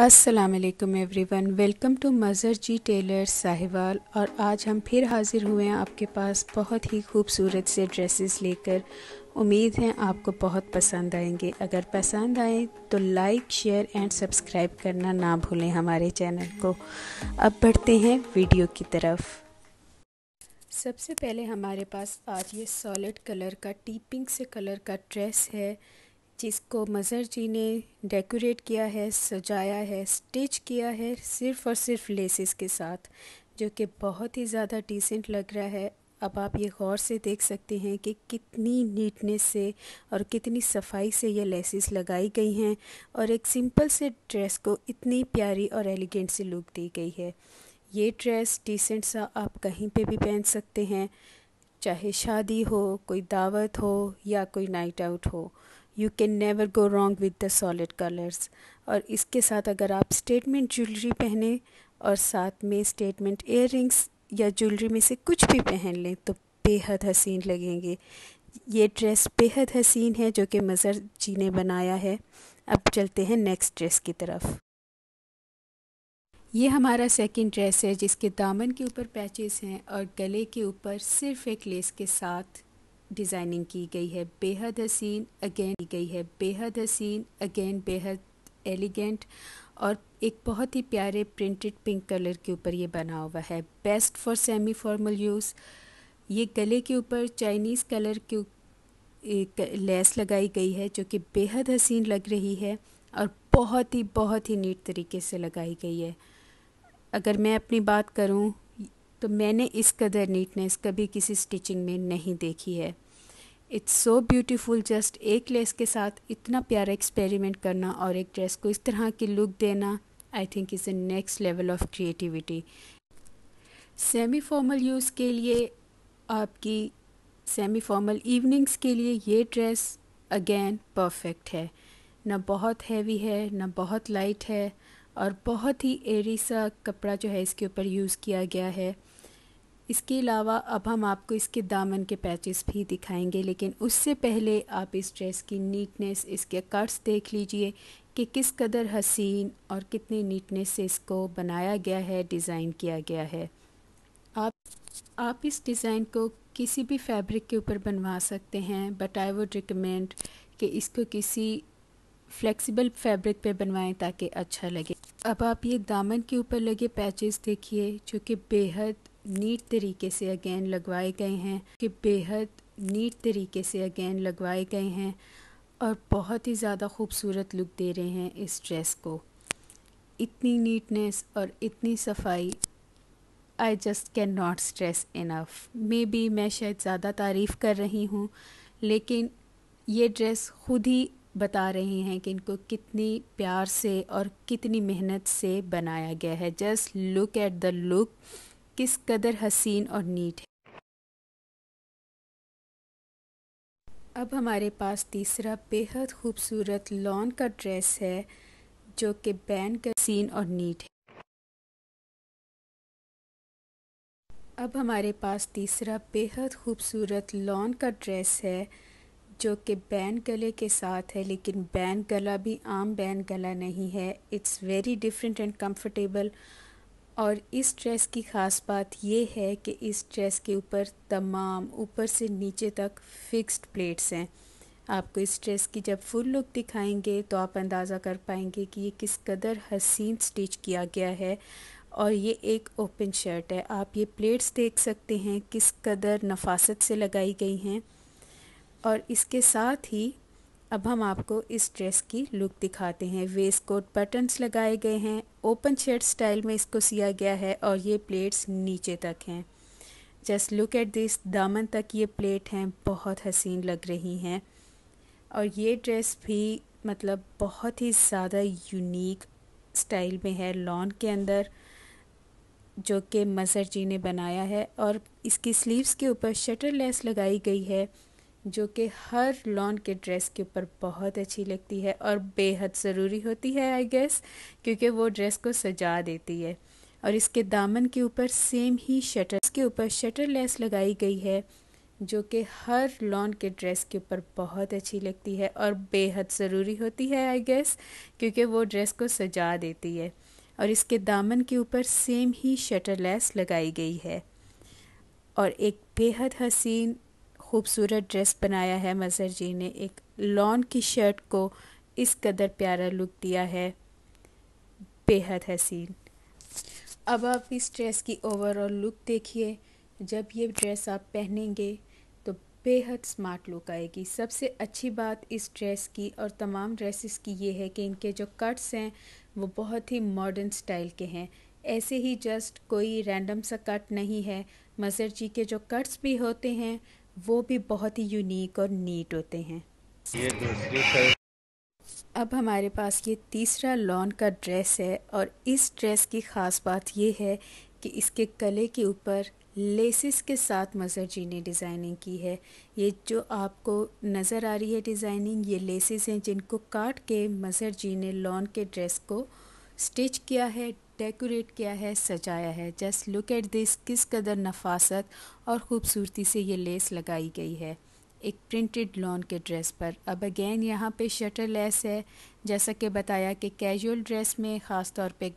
अस्सलाम वालेकुम everyone welcome to Mazhar ji tailor Sahiwal और आज हम फिर हाज़िर हुए हैं आपके पास बहुत ही खूबसूरत से ड्रेसेस लेकर उम्मीद है आपको बहुत पसंद आएंगे अगर पसंद आए तो लाइक शेयर एंड सब्सक्राइब करना ना भूलें हमारे चैनल को अब बढ़ते हैं वीडियो की तरफ सबसे पहले हमारे पास आज ये सॉलिड कलर का टीपिंग से कलर का ड्रेस है जिसको मज़र जी ने डेकोरेट किया है सजाया है स्टिच किया है सिर्फ और सिर्फ लेसिस के साथ जो कि बहुत ही ज़्यादा डिसेंट लग रहा है अब आप ये गौर से देख सकते हैं कि कितनी नीटनेस से और कितनी सफाई से ये लेसिस लगाई गई हैं और एक सिंपल से ड्रेस को इतनी प्यारी और एलिगेंट सी लुक दी गई है ये ड्रेस डिसेंट सा आप कहीं पे भी पहन सकते हैं चाहे शादी हो कोई दावत हो या कोई नाइट आउट हो you can never go wrong with the solid colours और इसके साथ अगर आप स्टेटमेंट ज्वेलरी पहने और साथ में स्टेटमेंट इयर या ज्वेलरी में से कुछ भी पहन लें तो बेहद हसीन लगेंगे ये ड्रेस बेहद हसीन है जो कि मज़र जी ने बनाया है अब चलते हैं नेक्स्ट ड्रेस की तरफ ये हमारा सेकंड ड्रेस है जिसके दामन के ऊपर पैचेस हैं और गले के ऊपर सिर्फ एक लेस के साथ डिज़ाइनिंग की गई है बेहद हसीन अगेन की गई है बेहद हसीन अगेन बेहद एलिगेंट और एक बहुत ही प्यारे प्रिंटेड पिंक कलर के ऊपर ये बना हुआ है best for semi formal use ये गले के ऊपर चाइनीज़ कलर के एक लेस लगाई गई है जो कि बेहद हसीन लग रही है और बहुत ही बहुत ही नीट तरीके से लगाई गई है अगर मैं अपनी बात करूं तो मैंने इस कदर नीटनेस कभी किसी स्टिचिंग में नहीं देखी है इट्स सो ब्यूटीफुल जस्ट एक लेस के साथ इतना प्यारा एक्सपेरिमेंट करना और एक ड्रेस को इस तरह की लुक देना I think is a next level of creativity semi formal use के लिए आपकी सेमी फॉर्मल इवनिंग्स के लिए ये ड्रेस अगेन परफेक्ट है ना बहुत हैवी है ना बहुत लाइट है और बहुत ही एरी सा कपड़ा जो है इसके ऊपर यूज़ किया गया है इसके अलावा अब हम आपको इसके दामन के पैचेस भी दिखाएंगे लेकिन उससे पहले आप इस ड्रेस की नीटनेस इसके कट्स देख लीजिए कि किस कदर हसीन और कितने नीटनेस से इसको बनाया गया है डिज़ाइन किया गया है आप आप इस डिज़ाइन को किसी भी फैब्रिक के ऊपर बनवा सकते हैं बट आई वुड रिकमेंड कि इसको किसी फ्लेक्सिबल फैब्रिक पे बनवाएं ताकि अच्छा लगे अब आप ये दामन के ऊपर लगे पैचेस देखिए जो कि बेहद नीट तरीके से अगेन लगवाए गए हैं कि बेहद नीट तरीके से अगेन लगवाए गए हैं और बहुत ही ज़्यादा खूबसूरत लुक दे रहे हैं इस ड्रेस को इतनी नीटनेस और इतनी सफाई I just can not stress enough maybe मैं शायद ज़्यादा तारीफ़ कर रही हूँ लेकिन ये ड्रेस खुद ही बता रही हैं कि इनको कितनी प्यार से और कितनी मेहनत से बनाया गया है just look at the look किस कदर हसीन और नीट है अब हमारे पास तीसरा बेहद खूबसूरत लॉन का ड्रेस है जो कि बैन का सीन और नीट है अब हमारे पास तीसरा बेहद खूबसूरत लॉन का ड्रेस है जो कि बैन गले के साथ है लेकिन बैन गला भी आम बैन गला नहीं है it's very different and comfortable और इस ड्रेस की ख़ास बात यह है कि इस ड्रेस के ऊपर तमाम ऊपर से नीचे तक फिक्स्ड प्लेट्स हैं आपको इस ड्रेस की जब फुल लुक दिखाएंगे तो आप अंदाज़ा कर पाएंगे कि ये किस कदर हसीन स्टिच किया गया है और ये एक ओपन शर्ट है आप ये प्लेट्स देख सकते हैं किस कदर नफासत से लगाई गई हैं और इसके साथ ही अब हम आपको इस ड्रेस की लुक दिखाते हैं वेस्ट कोट बटन्स लगाए गए हैं ओपन शर्ट स्टाइल में इसको सिया गया है और ये प्लेट्स नीचे तक हैं जस्ट लुक एट दिस दामन तक ये प्लेट हैं बहुत हसीन लग रही हैं और ये ड्रेस भी मतलब बहुत ही ज़्यादा यूनिक स्टाइल में है लॉन के अंदर जो कि मज़र जी ने बनाया है और इसकी स्लीव्स के ऊपर शटर लेस लगाई गई है जो कि हर लॉन के ड्रेस के ऊपर बहुत अच्छी लगती है और बेहद ज़रूरी होती है आई गेस क्योंकि वो ड्रेस को सजा देती है और इसके दामन के ऊपर सेम ही शटर के ऊपर शटर लेस लगाई गई है जो कि हर लॉन के ड्रेस के ऊपर बहुत अच्छी लगती है और बेहद ज़रूरी होती है आई गेस क्योंकि वो ड्रेस को सजा देती है और इसके दामन के ऊपर सेम ही शटर लेस लगाई गई है और एक बेहद हसीन खूबसूरत ड्रेस बनाया है मज़र जी ने एक लॉन की शर्ट को इस कदर प्यारा लुक दिया है बेहद हसीन अब आप इस ड्रेस की ओवरऑल लुक देखिए जब ये ड्रेस आप पहनेंगे तो बेहद स्मार्ट लुक आएगी सबसे अच्छी बात इस ड्रेस की और तमाम ड्रेसेस की ये है कि इनके जो कट्स हैं वो बहुत ही मॉडर्न स्टाइल के हैं ऐसे ही जस्ट कोई रैंडम सा कट नहीं है मज़र जी के जो कट्स भी होते हैं वो भी बहुत ही यूनिक और नीट होते हैं ये अब हमारे पास ये तीसरा लॉन का ड्रेस है और इस ड्रेस की ख़ास बात ये है कि इसके गले के ऊपर लेसिस के साथ मज़र जी ने डिज़ाइनिंग की है ये जो आपको नज़र आ रही है डिज़ाइनिंग ये लेसिस हैं जिनको काट के मज़र जी ने लॉन के ड्रेस को स्टिच किया है डेकोरेट किया है सजाया है जस्ट लुक एट दिस किस कदर नफासत और ख़ूबसूरती से ये लेस लगाई गई है एक प्रिंटेड लॉन के ड्रेस पर अब अगेन यहाँ पे शटर लेस है जैसा कि बताया कि कैजुअल ड्रेस में ख़ास तौर पे